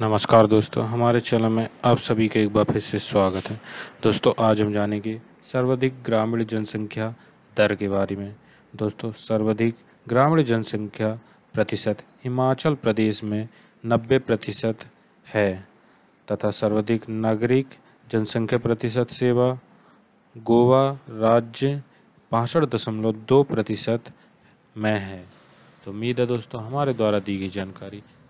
नमस्कार दोस्तों हमारे चैनल में आप सभी का एक बार फिर से स्वागत है दोस्तों आज हम जानेंगे सर्वाधिक ग्रामीण जनसंख्या दर के बारे में दोस्तों सर्वाधिक ग्रामीण जनसंख्या प्रतिशत हिमाचल प्रदेश में नब्बे प्रतिशत है तथा सर्वाधिक नागरिक जनसंख्या प्रतिशत सेवा गोवा राज्य पाँसठ दशमलव दो प्रतिशत में है तो उम्मीद है दोस्तों हमारे द्वारा दी गई जानकारी